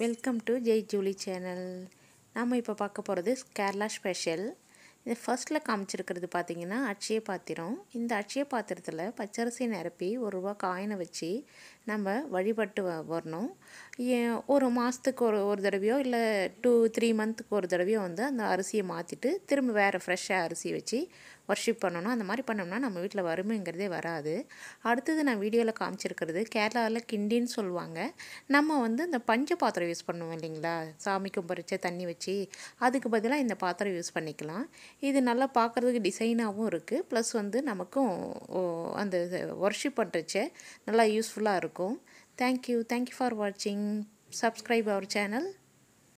welcome to Jai Julie channel நாம் இப்போ பார்க்க போகிறது கேரளா ஸ்பெஷல் இது ஃபர்ஸ்ட்டில் காமிச்சிருக்கிறது பார்த்திங்கன்னா அட்சய பாத்திரம் இந்த அட்சய பாத்திரத்தில் பச்சரிசி நிரப்பி ஒரு ரூபா காயினை வச்சு நம்ம வழிபட்டு வரணும் ஒரு மாதத்துக்கு ஒரு ஒரு தடவையோ இல்லை டூ த்ரீ மந்த்துக்கு ஒரு தடவையோ வந்து அந்த அரிசியை மாற்றிட்டு திரும்ப வேறு ஃப்ரெஷ்ஷாக அரிசி வச்சு ஒர்ஷிப் பண்ணணும் அந்த மாதிரி பண்ணோம்னா நம்ம வீட்டில் வறுமைங்கிறதே வராது அடுத்தது நான் வீடியோவில் காமிச்சிருக்கிறது கேரளாவில் கிண்டின்னு சொல்லுவாங்க நம்ம வந்து இந்த பஞ்ச பாத்திரம் யூஸ் பண்ணுவோம் இல்லைங்களா சாமி கும்பிடுச்ச தண்ணி வச்சு அதுக்கு பதிலாக இந்த பாத்திரம் யூஸ் பண்ணிக்கலாம் இது நல்லா பார்க்குறதுக்கு டிசைனாகவும் இருக்குது ப்ளஸ் வந்து நமக்கும் அந்த ஒர்ஷிப் பண்ணுறச்சே நல்லா யூஸ்ஃபுல்லாக இருக்கும் தேங்க்யூ தேங்க்யூ ஃபார் வாட்சிங் சப்ஸ்கிரைப் அவர் சேனல்